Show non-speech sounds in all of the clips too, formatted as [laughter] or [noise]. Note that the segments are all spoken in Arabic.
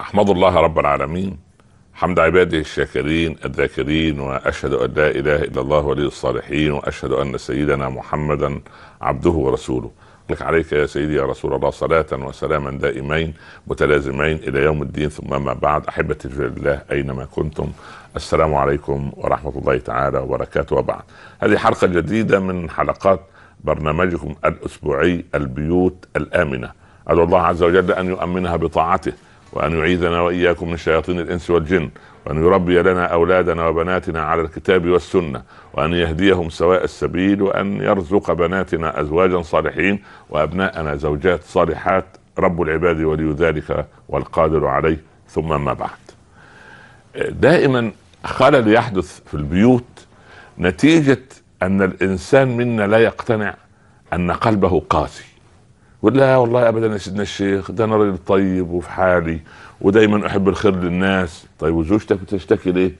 احمد الله رب العالمين حمد عباده الشاكرين الذاكرين واشهد ان لا اله الا الله ولي الصالحين واشهد ان سيدنا محمدا عبده ورسوله لك عليك يا سيدي يا رسول الله صلاة وسلاما دائمين متلازمين إلى يوم الدين ثم ما بعد أحبتي في الله أينما كنتم السلام عليكم ورحمة الله تعالى وبركاته وبعد هذه حلقة جديدة من حلقات برنامجكم الأسبوعي البيوت الآمنة أدعو الله عز وجل أن يؤمنها بطاعته وأن يعيذنا وإياكم من شياطين الإنس والجن وأن يربي لنا أولادنا وبناتنا على الكتاب والسنة وأن يهديهم سواء السبيل وأن يرزق بناتنا أزواجا صالحين وأبناءنا زوجات صالحات رب العباد ولي ذلك والقادر عليه ثم ما بعد دائما خلل يحدث في البيوت نتيجة أن الإنسان منا لا يقتنع أن قلبه قاسي يقول لا والله ابدا يا سيدنا الشيخ ده انا راجل طيب وفي حالي ودايما احب الخير للناس طيب وزوجتك بتشتكي ليه؟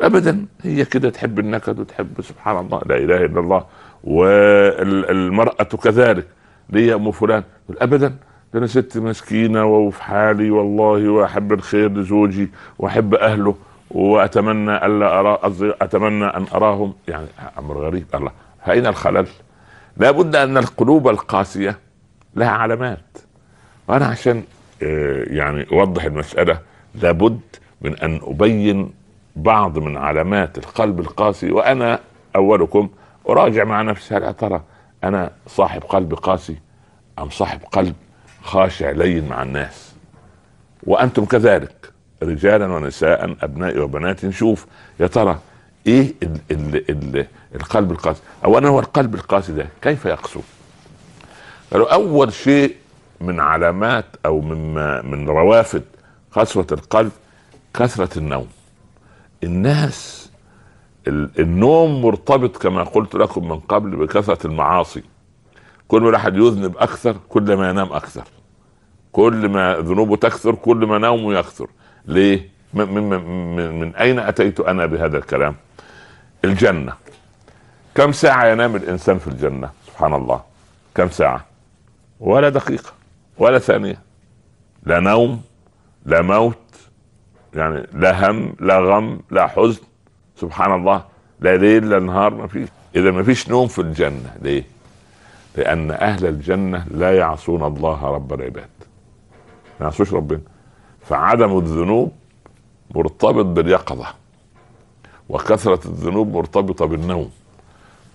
ابدا هي كده تحب النكد وتحب سبحان الله لا اله الا الله والمراه كذلك ليه يا ام فلان؟ ابدا ده انا ست مسكينه وفي حالي والله واحب الخير لزوجي واحب اهله واتمنى الا ارى اتمنى ان اراهم يعني امر غريب الله فاين الخلل؟ لابد ان القلوب القاسيه لها علامات وانا عشان آه، يعني اوضح المساله لابد من ان ابين بعض من علامات القلب القاسي وانا اولكم اراجع مع نفسي هل ترى انا صاحب قلب قاسي ام صاحب قلب خاشع لين مع الناس وانتم كذلك رجالا ونساء ابنائي وبناتي نشوف يا ترى ايه الـ الـ الـ القلب القاسي اولا هو القلب القاسي ده كيف يقسو قالوا اول شيء من علامات او مما من روافد قسوه القلب كثره النوم الناس النوم مرتبط كما قلت لكم من قبل بكثره المعاصي كل ما الواحد يذنب اكثر كل ما ينام اكثر كل ما ذنوبه تكثر كل ما نومه يكثر ليه من, من, من, من اين اتيت انا بهذا الكلام الجنه كم ساعه ينام الانسان في الجنه سبحان الله كم ساعه ولا دقيقة ولا ثانية لا نوم لا موت يعني لا هم لا غم لا حزن سبحان الله لا ليل لا نهار ما فيش إذا ما فيش نوم في الجنة ليه؟ لأن أهل الجنة لا يعصون الله رب العباد ما يعصوش ربنا فعدم الذنوب مرتبط باليقظة وكثرة الذنوب مرتبطة بالنوم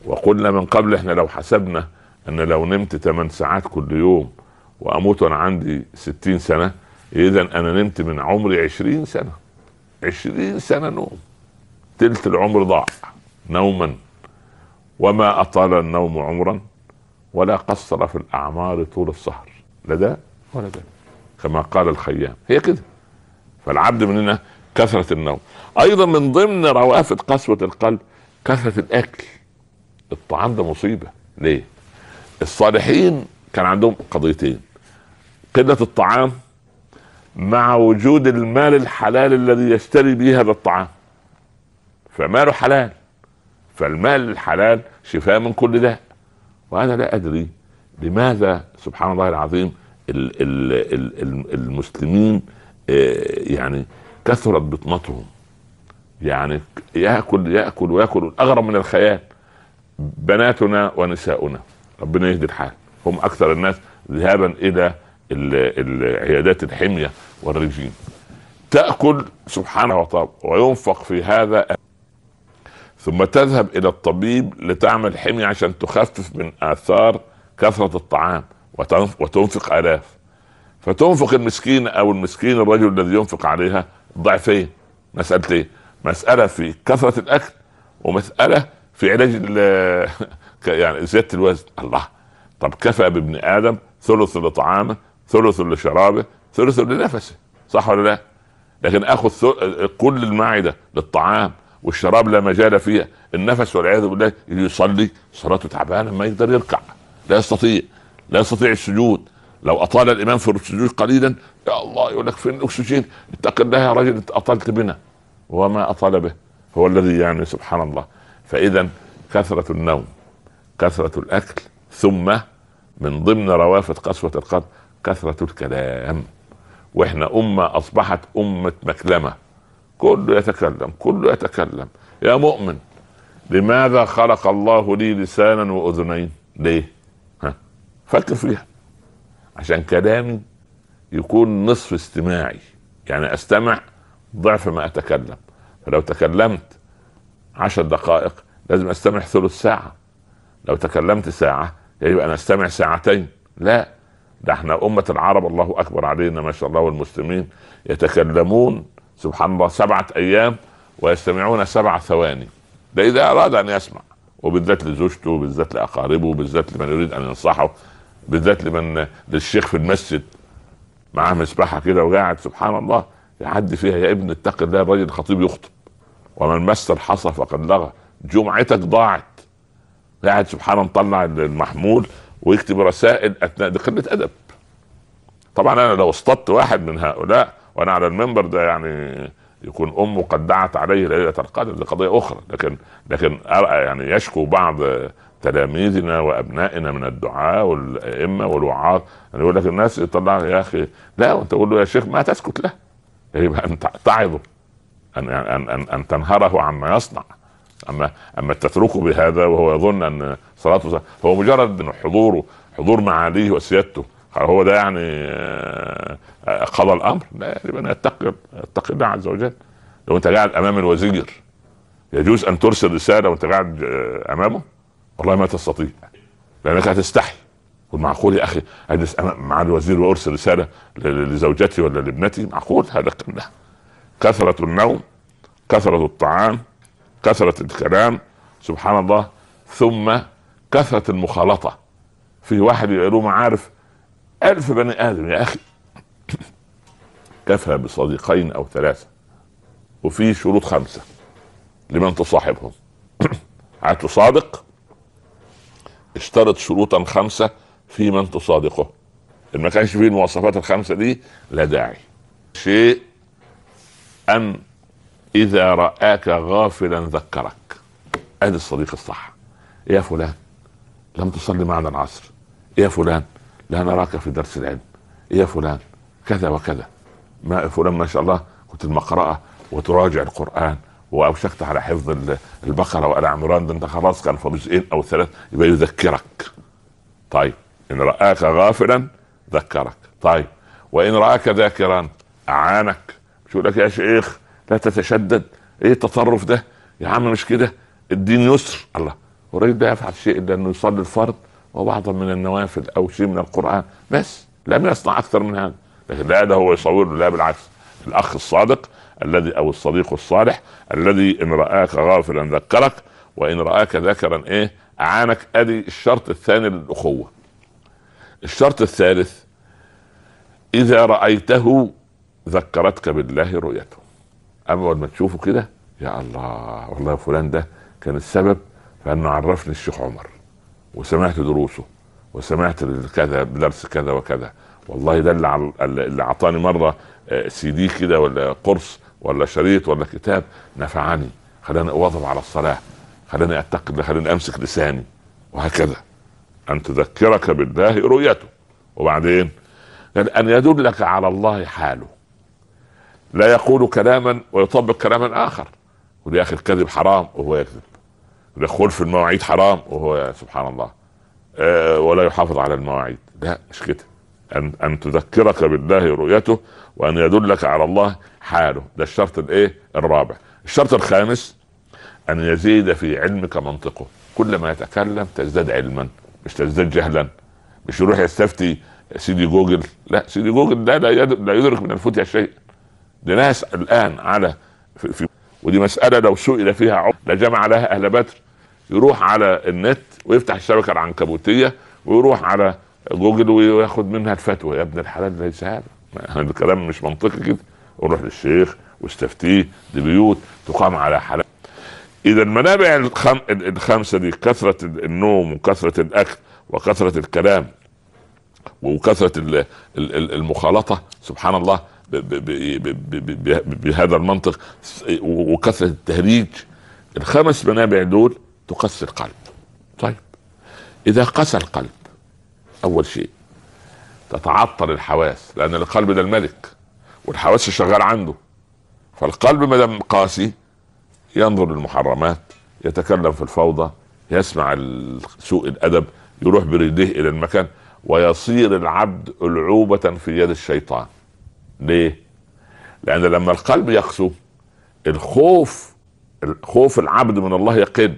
وقلنا من قبل احنا لو حسبنا ان لو نمت 8 ساعات كل يوم واموت وانا عندي 60 سنه اذا انا نمت من عمري 20 سنه 20 سنه نوم تلت العمر ضاع نوما وما اطال النوم عمرا ولا قصر في الاعمار طول السهر لا ده ولا ده كما قال الخيام هي كده فالعبد مننا كثرة النوم أيضا من ضمن روافد قسوة القلب كثرة الأكل الطعام ده مصيبة ليه؟ الصالحين كان عندهم قضيتين قله الطعام مع وجود المال الحلال الذي يشتري به هذا الطعام فماله حلال فالمال الحلال شفاء من كل داء وانا لا ادري لماذا سبحان الله العظيم المسلمين آه، يعني كثرت بطنتهم يعني ياكل ياكل وياكل اغرب من الخيال بناتنا ونساؤنا ربنا يهدي الحال هم اكثر الناس ذهابا الى العيادات الحميه والرجيم تاكل سبحانه وتعالى وينفق في هذا ثم تذهب الى الطبيب لتعمل حميه عشان تخفف من اثار كثره الطعام وتنفق الاف فتنفق المسكين او المسكين الرجل الذي ينفق عليها ضعفين مسألتين إيه؟ مسألة في كثرة الأكل ومسألة في علاج يعني زياده الوزن الله طب كفى بابن ادم ثلث لطعامه ثلث لشرابه ثلث لنفسه صح ولا لا؟ لكن اخذ كل المعده للطعام والشراب لا مجال فيها النفس والعياذ بالله يصلي صلاته تعبانه ما يقدر يركع لا يستطيع لا يستطيع السجود لو اطال الامام في السجود قليلا يا الله يقول لك فين الاكسجين اتق الله يا رجل انت اطلت بنا وما اطال به هو الذي يعني سبحان الله فاذا كثره النوم كثرة الأكل ثم من ضمن روافد قسوة القلب كثرة الكلام واحنا أمة أصبحت أمة مكلمة كله يتكلم كله يتكلم يا مؤمن لماذا خلق الله لي لسانا وأذنين ليه ها فكر فيها عشان كلامي يكون نصف استماعي يعني استمع ضعف ما اتكلم فلو تكلمت عشر دقائق لازم استمع ثلث ساعه لو تكلمت ساعة يجب أن أستمع ساعتين لا ده احنا أمة العرب الله أكبر علينا ما شاء الله والمسلمين يتكلمون سبحان الله سبعة أيام ويستمعون سبع ثواني ده إذا أراد أن يسمع وبالذات لزوجته وبالذات لأقاربه وبالذات لمن يريد أن ينصحه بالذات لمن للشيخ في المسجد معاه مسبحة كده وقاعد سبحان الله يعدي فيها يا ابن اتق الله الراجل الخطيب يخطب ومن مس الحصى فقد لغى جمعتك ضاعت قاعد سبحانه مطلع المحمول ويكتب رسائل اثناء دي قله ادب طبعا انا لو اصطدت واحد من هؤلاء وانا على المنبر ده يعني يكون امه قد دعت عليه ليله القدر دي قضيه اخرى لكن لكن ارى يعني يشكو بعض تلاميذنا وابنائنا من الدعاء والائمه والوعاظ يعني يقول لك الناس يطلع يا اخي لا وانت تقول له يا شيخ ما تسكت له يبقى ان تعظه ان ان ان, أن تنهره عما يصنع اما اما تتركه بهذا وهو يظن ان صلاته هو مجرد حضوره حضور معاليه وسيادته هو ده يعني آه، قضى الامر؟ لا ان يتقي يتقي الله عز وجل لو انت قاعد امام الوزير يجوز ان ترسل رساله وانت قاعد آه، امامه؟ والله ما تستطيع لانك هتستحي والمعقول يا اخي اجلس مع الوزير وارسل رساله لزوجتي ولا لابنتي معقول هذا كله كثره النوم كثره الطعام كثرة الكلام سبحان الله ثم كثرة المخالطة في واحد له معارف ألف بني آدم يا أخي [coughs] كفى بصديقين أو ثلاثة وفي شروط خمسة لمن تصاحبهم هتصادق [coughs] اشترط شروطا خمسة في من تصادقه إن ما كانش فيه المواصفات الخمسة دي لا داعي شيء أن اذا راك غافلا ذكرك ادي الصديق الصح يا فلان لم تصلي معنا العصر يا فلان لا نراك في درس العلم يا فلان كذا وكذا ما فلان ما شاء الله كنت المقرأة وتراجع القرآن وأوشكت على حفظ البقرة وآل عمران ده أنت خلاص كان فاضل جزئين أو ثلاث يبقى يذكرك طيب إن رآك غافلا ذكرك طيب وإن رآك ذاكرا أعانك شو يقول لك يا شيخ لا تتشدد ايه التطرف ده يا عم مش كده الدين يسر الله والراجل ده يفعل شيء الا انه يصلي الفرض وبعضا من النوافل او شيء من القران بس لم يصنع اكثر من هذا لكن لا ده هو يصور لا بالعكس الاخ الصادق الذي او الصديق الصالح الذي ان راك غافلا ذكرك وان راك ذكرا ايه اعانك ادي الشرط الثاني للاخوه الشرط الثالث اذا رايته ذكرتك بالله رؤيته اول ما تشوفه كده يا الله والله فلان ده كان السبب في انه عرفني الشيخ عمر وسمعت دروسه وسمعت كذا بدرس كذا وكذا والله ده اللي اللي اعطاني مره آه، سي دي كده ولا قرص ولا شريط ولا كتاب نفعني خلاني اواظب على الصلاه خلاني اتقي خلاني امسك لساني وهكذا ان تذكرك بالله رؤيته وبعدين قال ان يدلك على الله حاله لا يقول كلاما ويطبق كلاما اخر يقول يا اخي الكذب حرام وهو يكذب يقول في المواعيد حرام وهو سبحان الله آه، ولا يحافظ على المواعيد لا مش كده ان ان تذكرك بالله رؤيته وان يدلك على الله حاله ده الشرط الايه الرابع الشرط الخامس ان يزيد في علمك منطقه كل ما يتكلم تزداد علما مش تزداد جهلا مش يروح يستفتي سيدي جوجل لا سيدي جوجل ده لا, لا يدرك من الفتيا شيء لناس الان على في, في ودي مساله لو سئل فيها عمر لجمع لها اهل بدر يروح على النت ويفتح الشبكه العنكبوتيه ويروح على جوجل وياخد منها الفتوى يا ابن الحلال ليس هذا الكلام مش منطقي كده وروح للشيخ واستفتيه دي بيوت تقام على حلال اذا المنابع الخم... الخمسه دي كثره النوم وكثره الاكل وكثره الكلام وكثره المخالطه سبحان الله إيه، بهذا المنطق وكثره التهريج الخمس منابع دول تقسي القلب طيب اذا قسى القلب اول شيء تتعطل الحواس لان القلب ده الملك والحواس شغال عنده فالقلب ما دام قاسي ينظر للمحرمات يتكلم في الفوضى يسمع سوء الادب يروح برجليه الى المكان ويصير العبد العوبه في يد الشيطان ليه؟ لأن لما القلب يقسو الخوف خوف العبد من الله يقل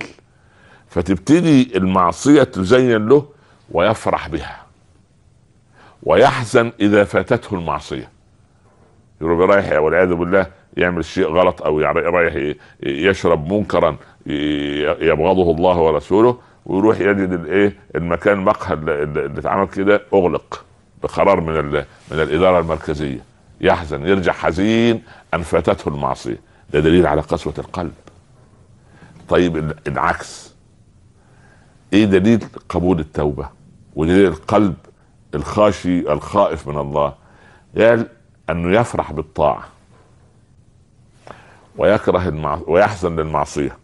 فتبتدي المعصية تزين له ويفرح بها ويحزن إذا فاتته المعصية يروح رايح والعياذ بالله يعمل شيء غلط او رايح يشرب منكرا يبغضه الله ورسوله ويروح يجد الايه المكان مقهى اللي اتعمل كده اغلق بقرار من من الاداره المركزيه يحزن يرجع حزين ان فاتته المعصيه ده دليل على قسوه القلب طيب العكس ايه دليل قبول التوبه ودليل القلب الخاشي الخائف من الله قال انه يفرح بالطاعه ويكره المع... ويحزن للمعصيه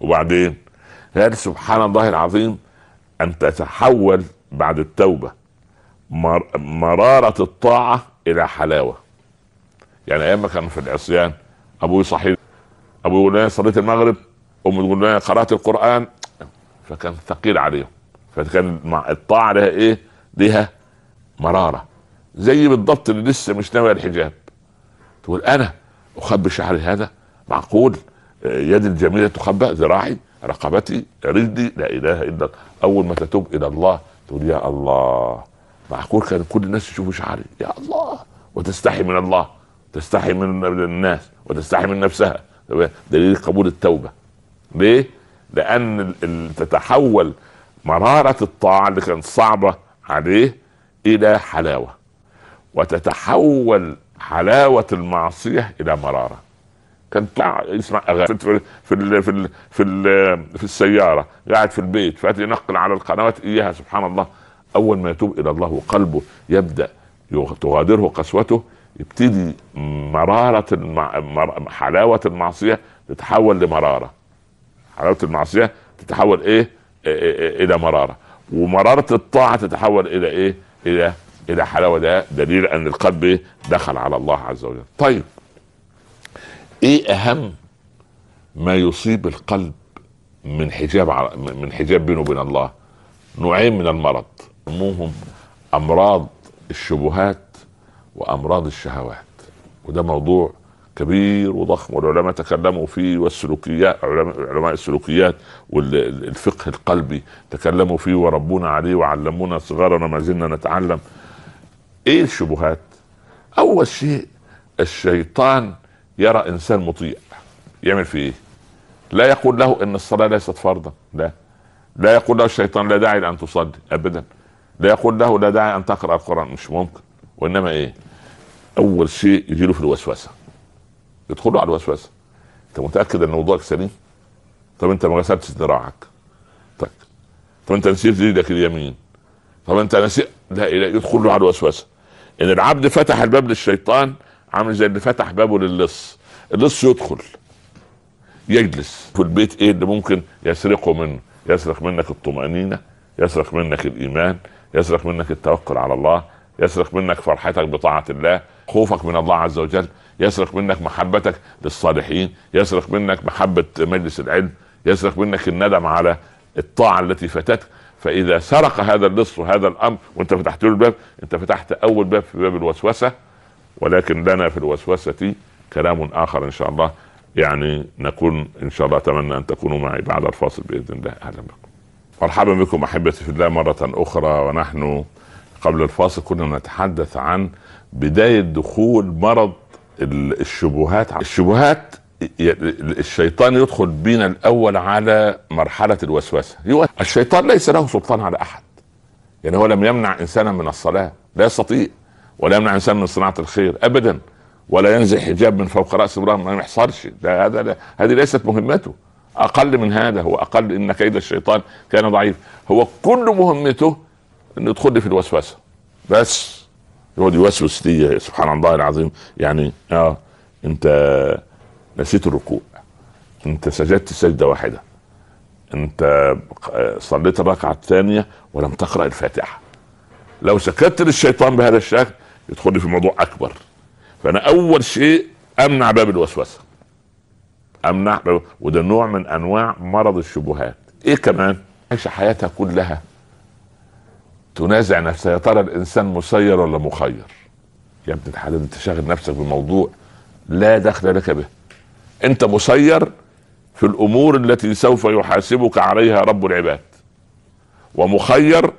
وبعدين قال سبحان الله العظيم ان تتحول بعد التوبه مر... مراره الطاعه الى حلاوه يعني ايام ما كانوا في العصيان ابوي صحيح ابوي يقول لنا صليت المغرب امي تقول لنا قرات القران فكان ثقيل عليهم فكان مع الطاعه لها ايه؟ لها مراره زي بالضبط اللي لسه مش ناوي الحجاب تقول انا اخبي شعري هذا معقول يدي الجميله تخبى ذراعي رقبتي رجلي لا اله الا الله اول ما تتوب الى الله تقول يا الله معقول كان كل الناس تشوفه شعري يا الله وتستحي من الله تستحي من الناس وتستحي من نفسها دليل قبول التوبه ليه؟ لان تتحول مراره الطاعه اللي كانت صعبه عليه الى حلاوه وتتحول حلاوه المعصيه الى مراره كان يسمع اغاني في في في في, في السياره قاعد في البيت فات ينقل على القنوات اياها سبحان الله اول ما يتوب الى الله وقلبه يبدا تغادره قسوته يبتدي مرارة المع... حلاوة المعصية تتحول لمرارة حلاوة المعصية تتحول إيه؟, إيه إلى مرارة ومرارة الطاعة تتحول إلى إيه إلى إلى حلاوة ده دليل أن القلب إيه؟ دخل على الله عز وجل طيب إيه أهم ما يصيب القلب من حجاب من حجاب بينه وبين الله نوعين من المرض سموهم امراض الشبهات وامراض الشهوات وده موضوع كبير وضخم والعلماء تكلموا فيه والسلوكيات علماء السلوكيات والفقه القلبي تكلموا فيه وربونا عليه وعلمونا صغارنا ما زلنا نتعلم ايه الشبهات اول شيء الشيطان يرى انسان مطيع يعمل فيه ايه لا يقول له ان الصلاه ليست فرضا لا لا يقول له الشيطان لا داعي لان تصلي ابدا لا يقول له لا داعي ان تقرا القران مش ممكن وانما ايه؟ اول شيء له في الوسوسه يدخل على الوسوسه انت متاكد ان موضوعك سليم؟ طب انت ما غسلتش ذراعك طيب طب انت نسيت ايدك اليمين طب انت نسيت لا اله يدخل له على الوسوسه ان العبد فتح الباب للشيطان عامل زي اللي فتح بابه للص اللص يدخل يجلس في البيت ايه اللي ممكن يسرقه منه يسرق منك الطمأنينة يسرق منك الإيمان يسرق منك التوكل على الله يسرق منك فرحتك بطاعة الله خوفك من الله عز وجل يسرق منك محبتك للصالحين يسرق منك محبة مجلس العلم يسرق منك الندم على الطاعة التي فاتتك فإذا سرق هذا اللص وهذا الأمر وأنت فتحت له الباب أنت فتحت أول باب في باب الوسوسة ولكن لنا في الوسوسة كلام آخر إن شاء الله يعني نكون إن شاء الله أتمنى أن تكونوا معي بعد الفاصل بإذن الله أهلا بكم مرحبا بكم احبتي في الله مره اخرى ونحن قبل الفاصل كنا نتحدث عن بدايه دخول مرض الشبهات الشبهات الشيطان يدخل بينا الاول على مرحله الوسوسه الشيطان ليس له سلطان على احد يعني هو لم يمنع انسانا من الصلاه لا يستطيع ولا يمنع انسان من صناعه الخير ابدا ولا ينزع حجاب من فوق راس امراه ما يحصلش ده هذا هذه ليست مهمته اقل من هذا هو اقل ان كيد الشيطان كان ضعيف هو كل مهمته انه يدخل لي في الوسوسه بس يقعد يوسوس لي سبحان الله العظيم يعني اه انت نسيت الركوع انت سجدت سجده واحده انت آه، صليت الركعه الثانيه ولم تقرا الفاتحه لو سكت للشيطان بهذا الشكل يدخل لي في موضوع اكبر فانا اول شيء امنع باب الوسوسه ام نحن وده نوع من انواع مرض الشبهات ايه كمان عايشه حياتها كلها تنازع نفسها يا ترى الانسان مسير ولا مخير يا ابن الحلال انت شاغل نفسك بموضوع لا دخل لك به انت مسير في الامور التي سوف يحاسبك عليها رب العباد ومخير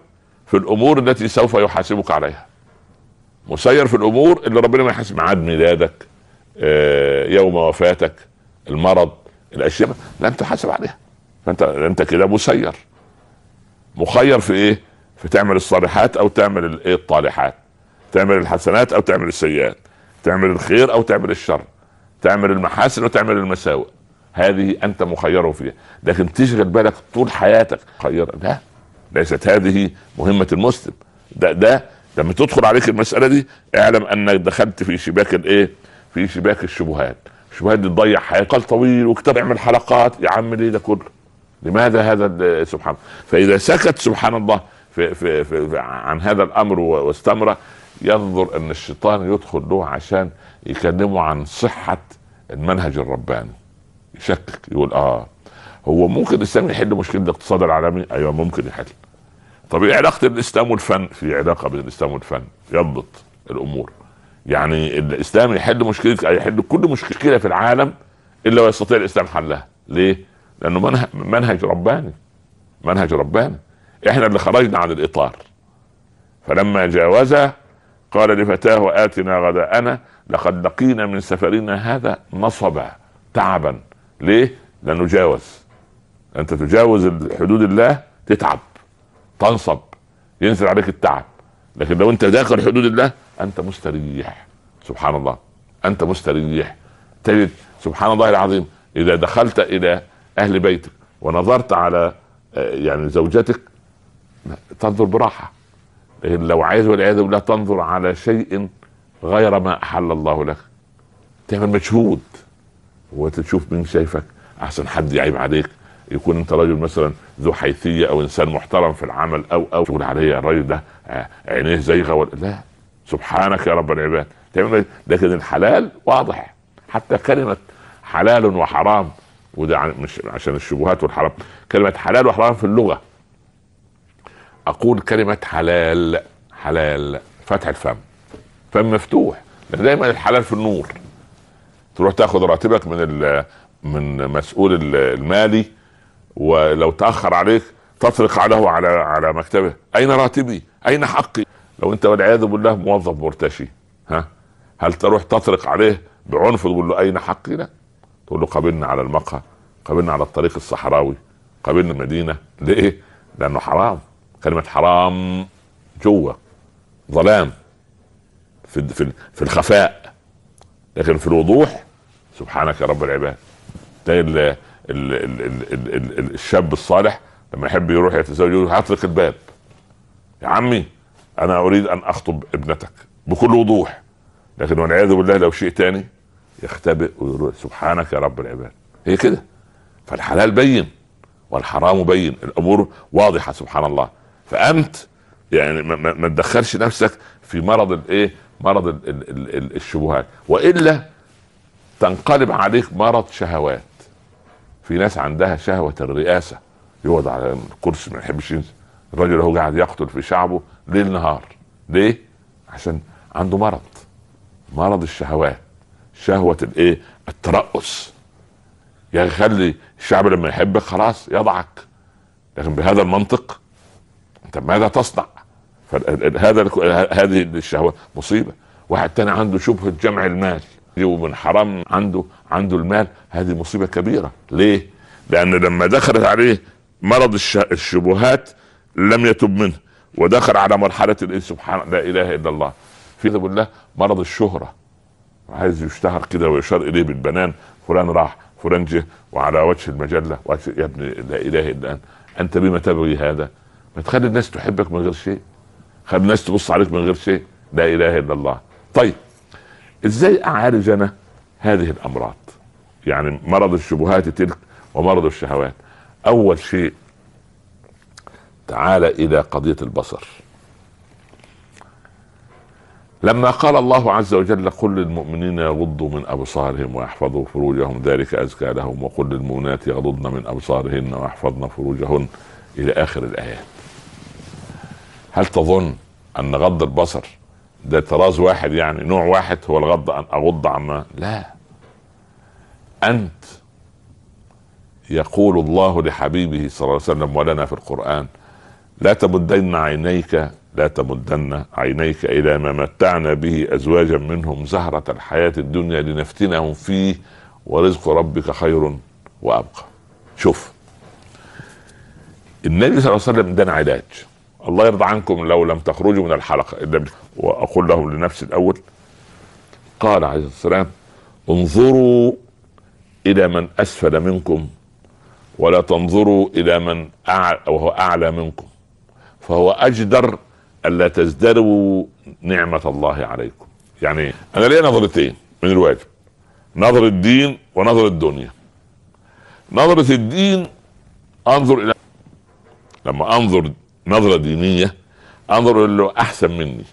في الامور التي سوف يحاسبك عليها مسير في الامور اللي ربنا ما يحاسب ميعاد ميلادك آه، يوم وفاتك المرض الاشياء لم تحاسب عليها فانت انت كده مسير مخير في ايه؟ في تعمل الصالحات او تعمل الايه الطالحات تعمل الحسنات او تعمل السيئات تعمل الخير او تعمل الشر تعمل المحاسن وتعمل المساوئ هذه انت مخير فيها لكن تشغل بالك طول حياتك خير لا ليست هذه مهمه المسلم ده ده لما تدخل عليك المساله دي اعلم انك دخلت في شباك الايه في شباك الشبهات مش واحد تضيع حياته قال طويل وكتاب اعمل حلقات يا عم ليه ده كله لماذا هذا سبحان فاذا سكت سبحان الله في في في عن هذا الامر واستمر ينظر ان الشيطان يدخل له عشان يكلمه عن صحه المنهج الرباني يشكك يقول اه هو ممكن الاسلام يحل مشكله الاقتصاد العالمي ايوه ممكن يحل طب ايه علاقه الاسلام والفن في علاقه بين الاسلام والفن يضبط الامور يعني الاسلام يحل مشكله يحل كل مشكله في العالم الا ويستطيع الاسلام حلها ليه لانه منهج, منهج رباني منهج رباني احنا اللي خرجنا عن الاطار فلما جاوزا قال لفتاه اتنا غداءنا لقد لقينا من سفرنا هذا نصبا تعبا ليه لانه جاوز انت تجاوز حدود الله تتعب تنصب ينزل عليك التعب لكن لو انت داخل حدود الله انت مستريح سبحان الله انت مستريح تجد سبحان الله العظيم اذا دخلت الى اهل بيتك ونظرت على آه، يعني زوجتك تنظر براحه لكن لو عايز والعياذ بالله تنظر على شيء غير ما احل الله لك تعمل مجهود وتشوف مين شايفك احسن حد يعيب عليك يكون انت راجل مثلا ذو حيثيه او انسان محترم في العمل او او تقول عليه الراجل ده آه، عينيه زيغه ولا لا سبحانك يا رب العباد لكن إيه؟ الحلال واضح حتى كلمه حلال وحرام وده مش عشان الشبهات والحرام كلمه حلال وحرام في اللغه اقول كلمه حلال حلال فتح الفم فم مفتوح دايما الحلال في النور تروح تاخذ راتبك من من مسؤول المالي ولو تاخر عليك تطرق عليه على على مكتبه اين راتبي اين حقي لو انت والعياذ بالله موظف مرتشي ها هل تروح تطرق عليه بعنف تقول له اين حقي؟ لا تقول له قابلنا على المقهى قابلنا على الطريق الصحراوي قابلنا المدينه ليه؟ لانه حرام كلمه حرام جوه ظلام في في في الخفاء لكن في الوضوح سبحانك يا رب العباد تلاقي الشاب الصالح لما يحب يروح يتزوج يقول هطرق الباب يا عمي انا اريد ان اخطب ابنتك بكل وضوح لكن والعياذ بالله لو شيء تاني يختبئ ويقول سبحانك يا رب العباد هي كده فالحلال بين والحرام بين الامور واضحه سبحان الله فانت يعني ما تدخلش نفسك في مرض الايه مرض الـ الـ الـ الشبهات والا تنقلب عليك مرض شهوات في ناس عندها شهوه الرئاسه يقعد على الكرسي ما يحبش الراجل هو قاعد يقتل في شعبه ليل نهار ليه؟ عشان عنده مرض مرض الشهوات شهوة الايه؟ الترأس يخلي الشعب لما يحبك خلاص يضعك لكن بهذا المنطق انت ماذا تصنع؟ هذا هذه الشهوات مصيبه واحد تاني عنده شبهه جمع المال ومن حرام عنده عنده المال هذه مصيبه كبيره ليه؟ لان لما دخلت عليه مرض الشبهات لم يتب منه ودخل على مرحله الايه سبحان لا اله الا الله في كتاب طيب الله مرض الشهره عايز يشتهر كده ويشار اليه بالبنان فلان راح فلان جه وعلى وجه المجله يا ابني لا اله الا انت انت بما تبغي هذا ما تخلي الناس تحبك من غير شيء خلي الناس تبص عليك من غير شيء لا اله الا الله طيب ازاي اعالج انا هذه الامراض يعني مرض الشبهات تلك ومرض الشهوات اول شيء تعالى الى قضيه البصر لما قال الله عز وجل قل للمؤمنين يغضوا من ابصارهم ويحفظوا فروجهم ذلك ازكى لهم وقل للمؤمنات يغضضن من ابصارهن ويحفظن فروجهن الى اخر الايات هل تظن ان غض البصر ده طراز واحد يعني نوع واحد هو الغض ان اغض عما لا انت يقول الله لحبيبه صلى الله عليه وسلم ولنا في القران لا تمدن عينيك لا تمدن عينيك الى ما متعنا به ازواجا منهم زهره الحياه الدنيا لنفتنهم فيه ورزق ربك خير وابقى. شوف النبي صلى الله عليه وسلم ادانا علاج الله يرضى عنكم لو لم تخرجوا من الحلقه واقول لهم لنفسي الاول قال عليه الصلاه والسلام انظروا الى من اسفل منكم ولا تنظروا الى من أعلى وهو اعلى منكم فهو اجدر الا تزدروا نعمه الله عليكم يعني انا ليا نظرتين من الواجب نظر الدين ونظر الدنيا نظرة الدين انظر الى لما انظر نظرة دينية انظر الى اللي احسن مني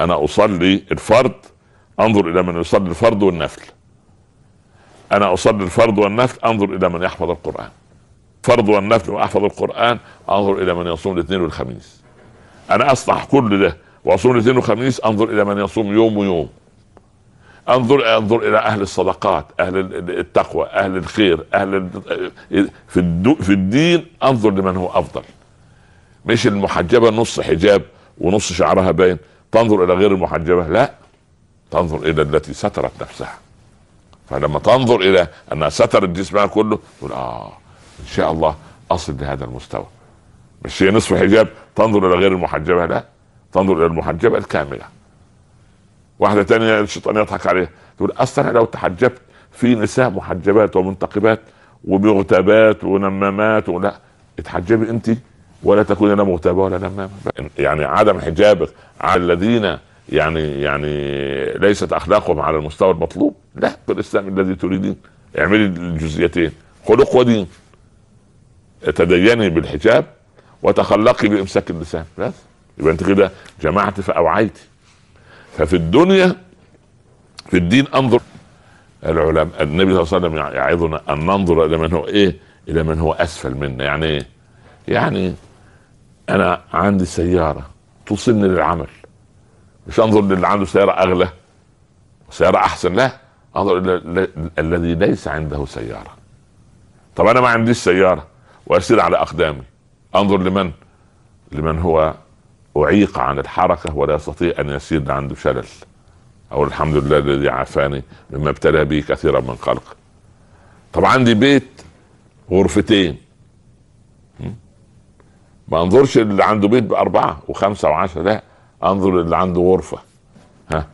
انا اصلي الفرض انظر الى من يصلي الفرض والنفل انا اصلي الفرض والنفل انظر الى من يحفظ القرآن الفرض والنفل واحفظ القران انظر الى من يصوم الاثنين والخميس انا اصنع كل ده واصوم الاثنين والخميس انظر الى من يصوم يوم ويوم انظر انظر الى اهل الصدقات اهل التقوى اهل الخير اهل إيه، في في الدين انظر لمن هو افضل مش المحجبه نص حجاب ونص شعرها باين تنظر الى غير المحجبه لا تنظر الى التي سترت نفسها فلما تنظر الى انها سترت جسمها كله تقول اه ان شاء الله اصل لهذا المستوى مش هي نصف حجاب تنظر الى غير المحجبه لا تنظر الى المحجبه الكامله واحده تانية الشيطان يضحك عليها تقول اصلا لو تحجبت في نساء محجبات ومنتقبات ومغتابات ونمامات ولا اتحجبي انت ولا تكوني لا مغتابه ولا نمامه يعني عدم حجابك على الذين يعني يعني ليست اخلاقهم على المستوى المطلوب لا بالاسلام الذي تريدين اعملي الجزئيتين خلق ودين تديني بالحجاب وتخلقي بامساك اللسان بس يبقى انت كده جمعت فاوعيتي ففي الدنيا في الدين انظر العلماء النبي صلى الله عليه وسلم يعظنا ان ننظر الى من هو ايه؟ الى من هو اسفل منا يعني ايه؟ يعني انا عندي سياره توصلني للعمل مش انظر للي عنده سياره اغلى سياره احسن لا انظر الى الذي ليس عنده سياره طب انا ما عنديش سياره واسير على اقدامي انظر لمن لمن هو اعيق عن الحركه ولا يستطيع ان يسير عنده شلل او الحمد لله الذي عافاني مما ابتلى به كثيرا من خلقه طب عندي بيت غرفتين ما انظرش اللي عنده بيت باربعه وخمسه وعشره لا انظر اللي عنده غرفه ها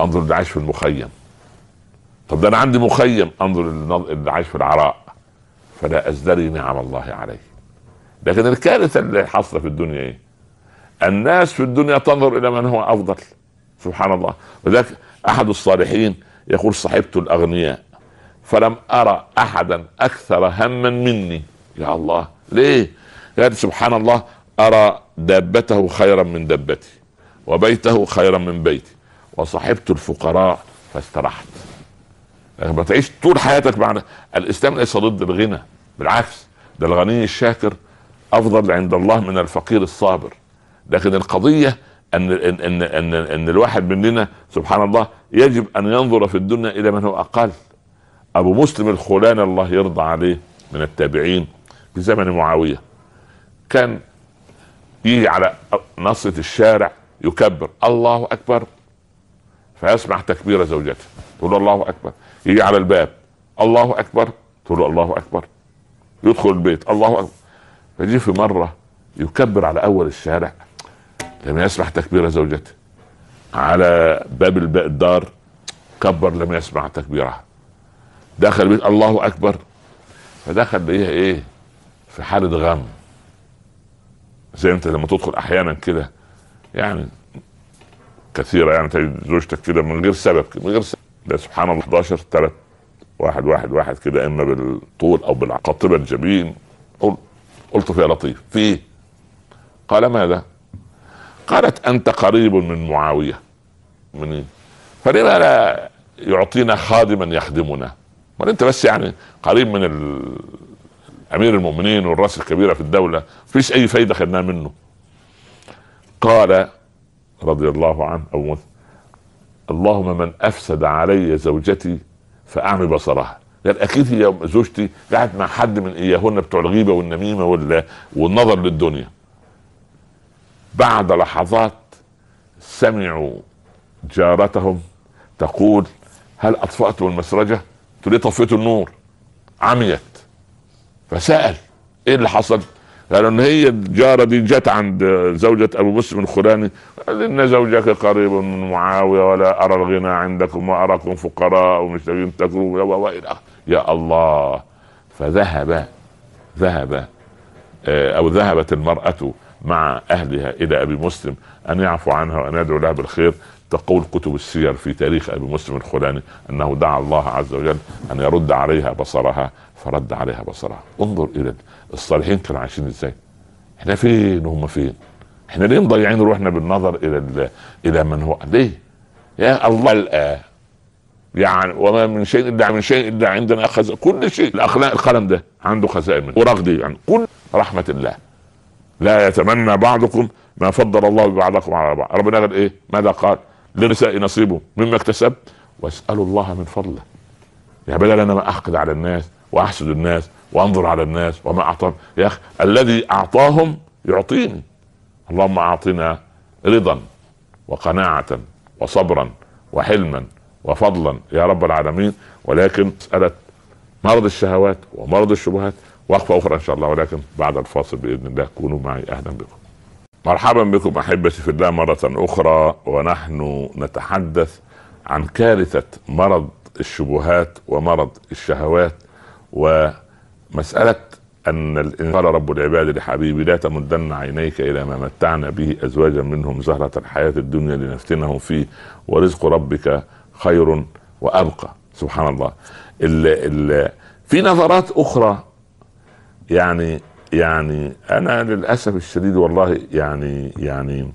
انظر اللي عايش في المخيم طب ده انا عندي مخيم انظر اللي عايش في العراء فلا ازدري نعم الله عليه لكن الكارثه اللي حاصله في الدنيا ايه الناس في الدنيا تنظر الى من هو افضل سبحان الله ولذلك احد الصالحين يقول صحبت الاغنياء فلم ارى احدا اكثر هما مني يا الله ليه قال سبحان الله ارى دابته خيرا من دابتي وبيته خيرا من بيتي وصحبت الفقراء فاسترحت ما تعيش طول حياتك معنا الاسلام ليس ضد الغنى بالعكس ده الغني الشاكر افضل عند الله من الفقير الصابر لكن القضيه ان ان ان ان, إن الواحد مننا سبحان الله يجب ان ينظر في الدنيا الى من هو اقل ابو مسلم الخولان الله يرضى عليه من التابعين في زمن معاويه كان يجي على نصرة الشارع يكبر الله اكبر فيسمع تكبير زوجته يقول الله اكبر يجي على الباب الله اكبر تقول الله اكبر يدخل البيت الله اكبر يجي في مره يكبر على اول الشارع لم يسمع تكبير زوجته على باب الدار كبر لم يسمع تكبيرها دخل البيت الله اكبر فدخل لقيها ايه في حاله غم زي انت لما تدخل احيانا كده يعني كثيره يعني تجد زوجتك كده من غير سبب من غير سبب ده سبحان الله 11 3 واحد واحد واحد كده اما بالطول او بالقطبه الجبين قلت فيها لطيف في ايه؟ قال ماذا؟ قالت انت قريب من معاويه من إيه؟ فلما لا يعطينا خادما يخدمنا؟ ما انت بس يعني قريب من امير المؤمنين والراس الكبيره في الدوله فيش اي فايده خدناها منه قال رضي الله عنه ابو مسلم اللهم من افسد علي زوجتي فاعمي بصرها قال اخيتي هي زوجتي قعدت مع حد من اياهن بتوع الغيبه والنميمه وال... والنظر للدنيا بعد لحظات سمعوا جارتهم تقول هل اطفاتم المسرجه؟ قلت ليه طفيتوا النور؟ عميت فسال ايه اللي حصل؟ قالوا ان هي الجاره دي جت عند زوجة ابو مسلم الخولاني ان زوجك قريب من معاويه ولا ارى الغنى عندكم واراكم فقراء ومحتاجين تاكلوا والى اخره يا الله فذهب ذهب آه، او ذهبت المراه مع اهلها الى ابي مسلم ان يعفو عنها وان يدعو لها بالخير تقول كتب السير في تاريخ ابي مسلم الخولاني انه دعا الله عز وجل ان يرد عليها بصرها فرد عليها بصرها انظر الى الصالحين كانوا عايشين ازاي احنا فين وهم فين احنا ليه مضيعين روحنا بالنظر الى الى من هو ليه يا الله الآه يعني وما من شيء الا من شيء الا عندنا خزائن كل شيء الاخلاق القلم ده عنده خزائن منه ورغدي يعني كل رحمه الله لا يتمنى بعضكم ما فضل الله بعضكم على بعض ربنا قال ايه ماذا قال للنساء نصيبه مما اكتسب واسالوا الله من فضله يعني بدل انا ما احقد على الناس واحسد الناس وانظر على الناس وما اعطاهم يا اخي الذي اعطاهم يعطيني اللهم اعطنا رضا وقناعه وصبرا وحلما وفضلا يا رب العالمين ولكن مساله مرض الشهوات ومرض الشبهات وقفه اخرى ان شاء الله ولكن بعد الفاصل باذن الله كونوا معي اهلا بكم مرحبا بكم احبتي في الله مره اخرى ونحن نتحدث عن كارثه مرض الشبهات ومرض الشهوات ومساله ان الانسان قال رب العباد لحبيبي لا تمدن عينيك الى ما متعنا به ازواجا منهم زهره الحياه الدنيا لنفتنهم فيه ورزق ربك خير وابقى سبحان الله ال ال في نظرات اخرى يعني يعني انا للاسف الشديد والله يعني يعني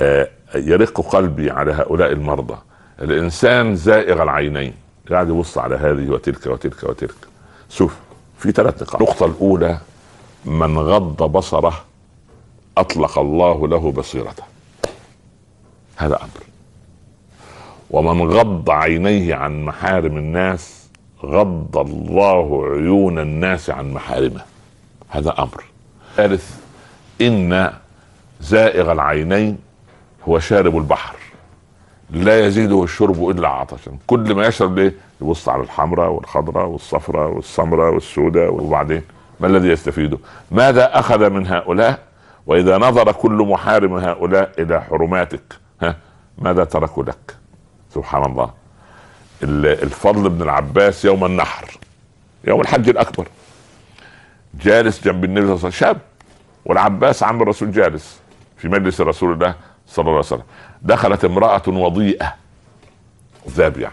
آه، يرق قلبي على هؤلاء المرضى الانسان زائغ العينين قاعد يبص على هذه وتلك وتلك وتلك شوف في ثلاث نقاط النقطة الأولى من غض بصره أطلق الله له بصيرته هذا أمر ومن غض عينيه عن محارم الناس غض الله عيون الناس عن محارمه هذا امر ثالث ان زائغ العينين هو شارب البحر لا يزيده الشرب الا عطشا كل ما يشرب ليه يبص على الحمراء والخضراء والصفراء والسمراء والسوداء وبعدين ما الذي يستفيده ماذا اخذ من هؤلاء واذا نظر كل محارم هؤلاء الى حرماتك ها ماذا تركوا لك سبحان الله الفضل بن العباس يوم النحر يوم الحج الاكبر جالس جنب النبي صلى الله عليه وسلم شاب والعباس عم الرسول جالس في مجلس رسول الله صلى الله عليه وسلم دخلت امرأة وضيئة ذابعة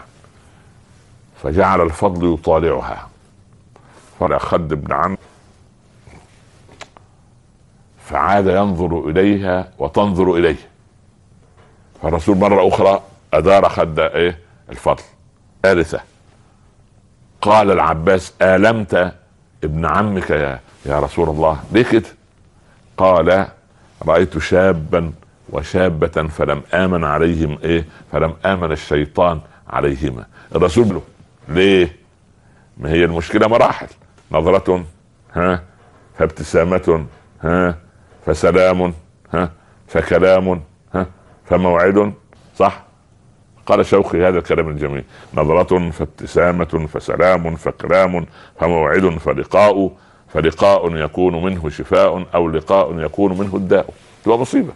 فجعل الفضل يطالعها خد ابن عم فعاد ينظر إليها وتنظر إليه فالرسول مرة أخرى أدار خد إيه الفضل ثالثة قال العباس آلمت ابن عمك يا, يا رسول الله ليه كده قال رأيت شابا وشابة فلم آمن عليهم إيه فلم آمن الشيطان عليهما الرسول له ليه ما هي المشكلة مراحل نظرة ها فابتسامة ها فسلام ها فكلام ها فموعد صح قال شوقي هذا الكلام الجميل نظرة فابتسامة فسلام فكلام فموعد فلقاء فلقاء يكون منه شفاء او لقاء يكون منه الداء تبقى مصيبه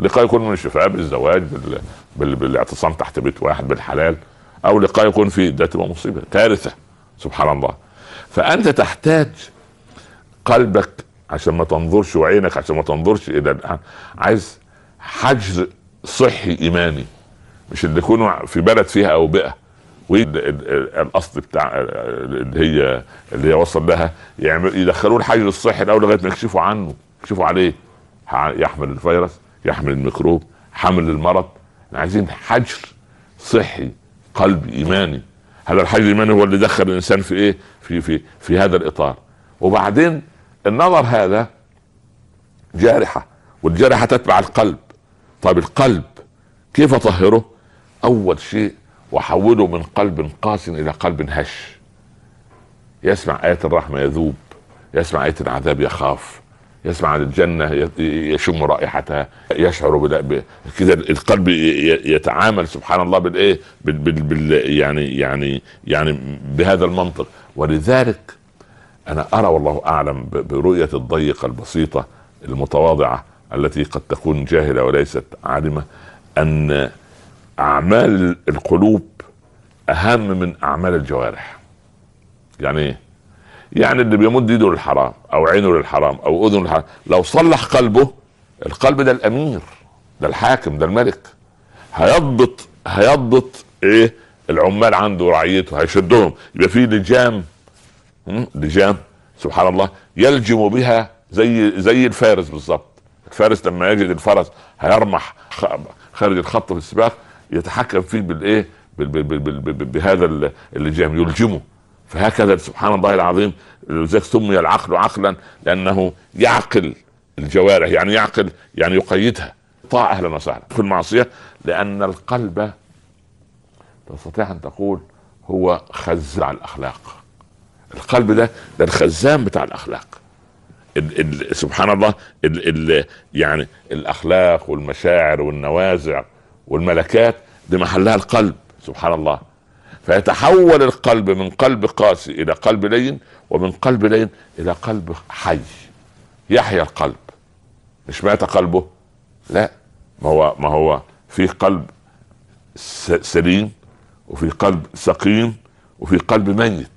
لقاء يكون من الشفاء بالزواج بال... بال... بالاعتصام تحت بيت واحد بالحلال او لقاء يكون في ده تبقى مصيبه كارثه سبحان الله فانت تحتاج قلبك عشان ما تنظرش وعينك عشان ما تنظرش الى عايز حجر صحي ايماني مش اللي يكونوا في بلد فيها اوبئه والاصل بتاع اللي هي اللي هي وصل لها يعمل يدخلوه الحجر الصحي الاول لغايه ما يكشفوا عنه يكشفوا عليه يحمل الفيروس يحمل الميكروب حمل المرض احنا يعني عايزين حجر صحي قلب ايماني هذا الحجر الايماني هو اللي دخل الانسان في ايه في في في هذا الاطار وبعدين النظر هذا جارحه والجارحه تتبع القلب طيب القلب كيف اطهره اول شيء وحوله من قلب قاس الى قلب هش يسمع ايات الرحمه يذوب يسمع ايات العذاب يخاف يسمع عن الجنة يشم رائحتها يشعر بلا كده القلب يتعامل سبحان الله بالايه بال بال بال يعني يعني يعني بهذا المنطق ولذلك انا ارى والله اعلم برؤية الضيقة البسيطة المتواضعة التي قد تكون جاهلة وليست عالمة ان اعمال القلوب اهم من اعمال الجوارح يعني ايه يعني اللي بيمد ايده للحرام او عينه للحرام او اذنه للحرام لو صلح قلبه القلب ده الامير ده الحاكم ده الملك هيضبط هيضبط ايه العمال عنده ورعيته هيشدهم يبقى في لجام لجام سبحان الله يلجم بها زي زي الفارس بالظبط الفارس لما يجد الفرس هيرمح خارج الخط في السباق يتحكم فيه بالايه بهذا اللجام يلجمه فهكذا سبحان الله العظيم لذلك سمي العقل عقلا لانه يعقل الجوارح يعني يعقل يعني يقيدها طاع اهلا وسهلا في المعصية لان القلب تستطيع ان تقول هو خزع الاخلاق القلب ده ده الخزان بتاع الاخلاق الـ الـ سبحان الله الـ الـ يعني الاخلاق والمشاعر والنوازع والملكات دي محلها القلب سبحان الله فيتحول القلب من قلب قاسي الى قلب لين ومن قلب لين الى قلب حي يحيا القلب مش مات قلبه لا ما هو ما هو في قلب سليم وفي قلب سقيم وفي قلب ميت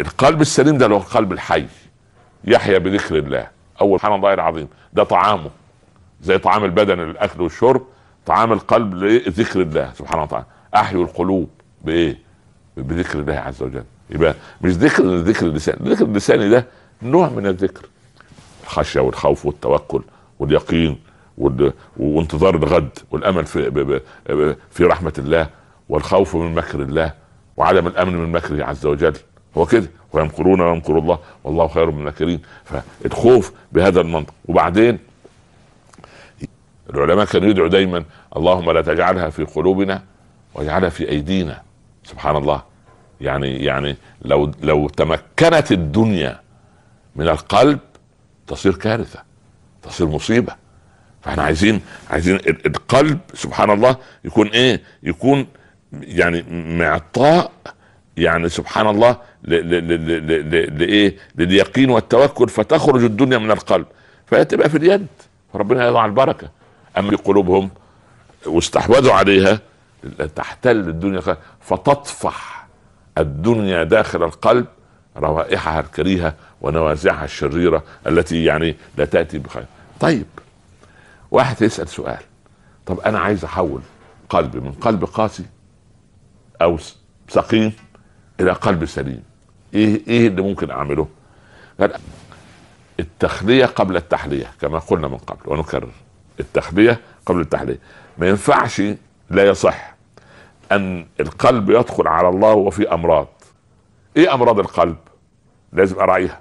القلب السليم ده اللي هو القلب الحي يحيا بذكر الله اول سبحان الله العظيم ده طعامه زي طعام البدن الاكل والشرب طعام القلب لذكر الله سبحانه وتعالى احيوا القلوب بايه؟ بذكر الله عز وجل يبقى مش ذكر ذكر اللسان ذكر اللساني ده نوع من الذكر الخشيه والخوف والتوكل واليقين وانتظار الغد والامل في في رحمه الله والخوف من مكر الله وعدم الامن من مكره عز وجل هو كده ويمكرون ويمكر الله والله خير من الماكرين فالخوف بهذا المنطق وبعدين العلماء كانوا يدعوا دايما اللهم لا تجعلها في قلوبنا واجعلها في ايدينا سبحان الله يعني يعني لو لو تمكنت الدنيا من القلب تصير كارثه تصير مصيبه فاحنا عايزين عايزين القلب سبحان الله يكون ايه يكون يعني معطاء يعني سبحان الله لايه لليقين والتوكل فتخرج الدنيا من القلب فهي تبقى في اليد فربنا يضع البركه أم قلوبهم واستحوذوا عليها تحتل الدنيا فتطفح الدنيا داخل القلب روائحها الكريهة ونوازعها الشريرة التي يعني لا تأتي بخير طيب واحد يسأل سؤال طب أنا عايز أحول قلبي من قلب قاسي أو سقيم إلى قلب سليم إيه إيه اللي ممكن أعمله؟ التخلية قبل التحلية كما قلنا من قبل ونكرر التحليه قبل التحليه ما ينفعش لا يصح ان القلب يدخل على الله وفي امراض ايه امراض القلب لازم اراعيها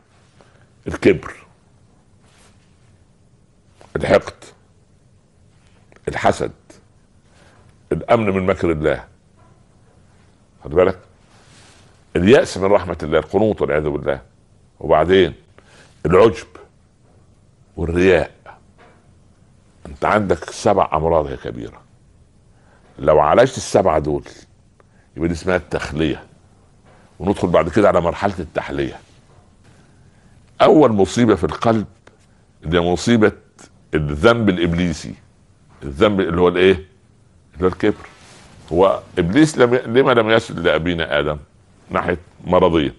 الكبر الحقد الحسد الامن من مكر الله خد بالك اليأس من رحمة الله القنوط والعياذ بالله وبعدين العجب والرياء انت عندك سبع امراض هي كبيره لو عالجت السبعه دول يبقى دي اسمها التخليه وندخل بعد كده على مرحله التحليه اول مصيبه في القلب دي مصيبه الذنب الابليسي الذنب اللي هو الايه اللي هو الكبر هو ابليس لم ي... لما لم يسجد لابينا ادم ناحيه مرضين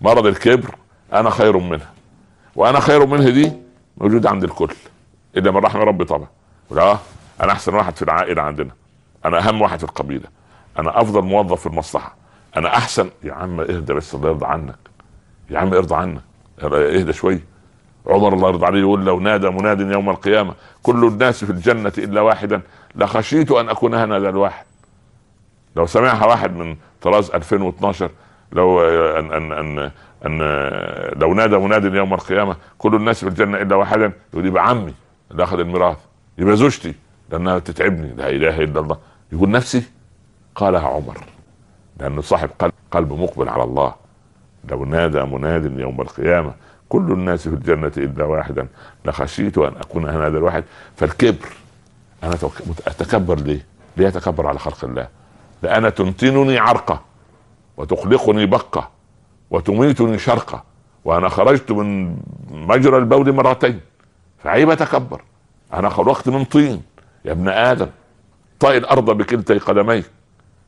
مرض الكبر انا خير منها وانا خير منها دي موجوده عند الكل الا من رحم ربي طبعا لا انا احسن واحد في العائله عندنا انا اهم واحد في القبيله انا افضل موظف في المصلحه انا احسن يا عم اهدى بس الله يرضى عنك يا عم ارضى عنك اهدى شويه عمر الله يرضى عليه يقول لو نادى مناد يوم القيامه كل الناس في الجنه الا واحدا لخشيت ان اكون انا ذا الواحد لو سمعها واحد من طراز 2012 لو ان ان ان ان لو نادى مناد يوم القيامه كل الناس في الجنه الا واحدا يقول يبقى عمي اللي اخذ الميراث يبقى زوجتي لانها تتعبني لا اله الا الله يقول نفسي قالها عمر لانه صاحب قلب قلب مقبل على الله لو نادى مناد يوم القيامه كل الناس في الجنه الا واحدا لخشيت ان اكون انا هذا الواحد فالكبر انا اتكبر ليه؟ ليه اتكبر على خلق الله؟ لان تنتنني عرقة وتخلقني بقة وتميتني شرقة وأنا خرجت من مجرى البول مرتين فعيب اتكبر انا خلقت من طين يا ابن ادم طئ الارض بكلتي قدميك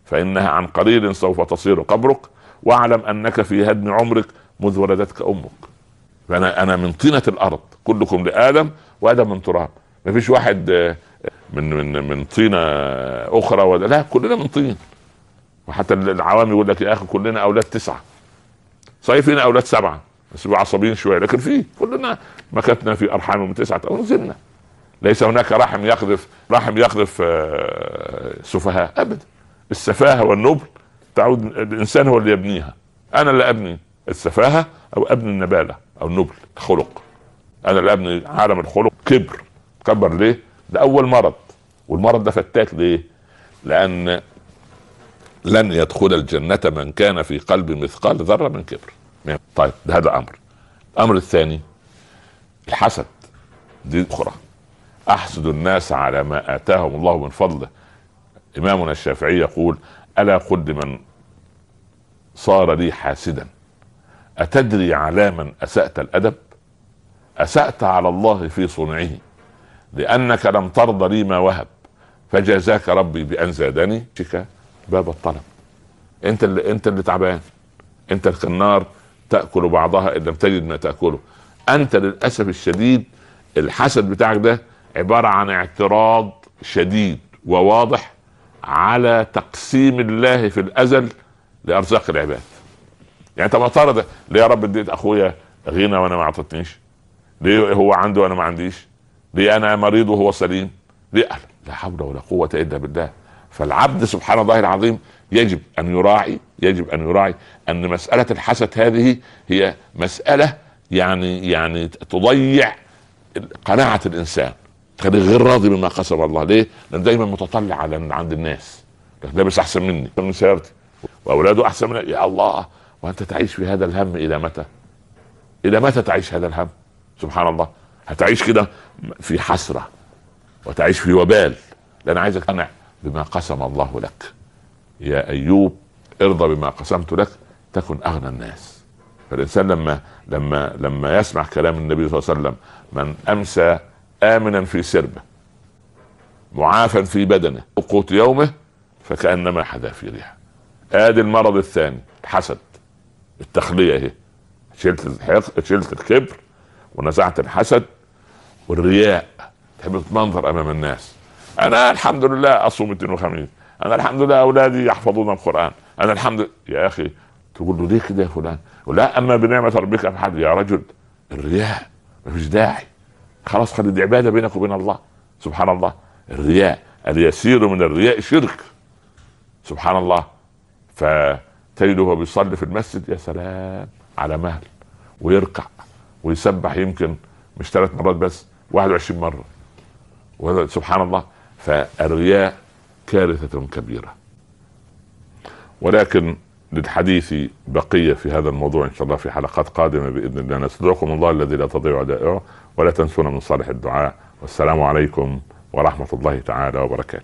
فانها عن قليل سوف تصير قبرك واعلم انك في هدم عمرك مذ ولدتك امك فانا انا من طينه الارض كلكم لادم وادم من تراب ما فيش واحد آه، من من من طينه اخرى ولا لا كلنا من طين وحتى العوام يقول لك يا اخي كلنا اولاد تسعه صحيح فينا اولاد سبعه بس عصبيين شويه لكن في كلنا مكتنا في ارحام من تسعه او نزلنا ليس هناك رحم يقذف رحم يقذف آه، سفهاء ابدا السفاهه والنبل تعود الانسان هو اللي يبنيها انا اللي ابني السفاهه او ابني النباله او النبل خلق انا اللي ابني عالم الخلق كبر كبر ليه؟ ده اول مرض والمرض ده فتاك ليه؟ لان لن يدخل الجنه من كان في قلب مثقال ذره من كبر طيب ده هذا امر الامر الثاني الحسد دي اخرى احسد الناس على ما اتاهم الله من فضله امامنا الشافعي يقول الا قد من صار لي حاسدا اتدري على من اسات الادب اسات على الله في صنعه لانك لم ترض لي ما وهب فجزاك ربي بان زادني باب الطلب انت اللي انت اللي تعبان انت النار تاكل بعضها ان لم تجد ما تاكله انت للاسف الشديد الحسد بتاعك ده عباره عن اعتراض شديد وواضح على تقسيم الله في الازل لارزاق العباد يعني انت معترض ليه يا رب اديت اخويا غنى وانا ما اعطتنيش ليه هو عنده وانا ما عنديش ليه انا مريض وهو سليم ليه لا حول ولا قوه الا بالله فالعبد سبحان الله العظيم يجب ان يراعي يجب ان يراعي ان مساله الحسد هذه هي مساله يعني يعني تضيع قناعه الانسان تخليه غير راضي بما قسم الله ليه؟ لان دايما متطلع على عند الناس لابس احسن مني من سيارتي واولاده احسن مني يا الله وانت تعيش في هذا الهم الى متى؟ الى متى تعيش هذا الهم؟ سبحان الله هتعيش كده في حسره وتعيش في وبال لان عايزك تقنع بما قسم الله لك يا ايوب ارضى بما قسمت لك تكن اغنى الناس فالانسان لما لما لما يسمع كلام النبي صلى الله عليه وسلم من امسى امنا في سربه معافى في بدنه وقوت يومه فكانما حدا في ريحه ادي المرض الثاني الحسد التخليه اهي شلت الحق شلت الكبر ونزعت الحسد والرياء تحب تتمنظر امام الناس انا الحمد لله اصوم وخميس انا الحمد لله اولادي يحفظون القران انا الحمد لله يا اخي تقول له ليه كده يا فلان لا اما بنعمه ربك فحد يا رجل الرياء مفيش داعي خلاص خلي دي عباده بينك وبين الله سبحان الله الرياء اليسير من الرياء شرك سبحان الله فتجده هو بيصلي في المسجد يا سلام على مهل ويركع ويسبح يمكن مش ثلاث مرات بس 21 مره سبحان الله فالرياء كارثة كبيرة ولكن للحديث بقية في هذا الموضوع إن شاء الله في حلقات قادمة بإذن الله نستدعكم الله الذي لا تضيع دائعه ولا تنسونا من صالح الدعاء والسلام عليكم ورحمة الله تعالى وبركاته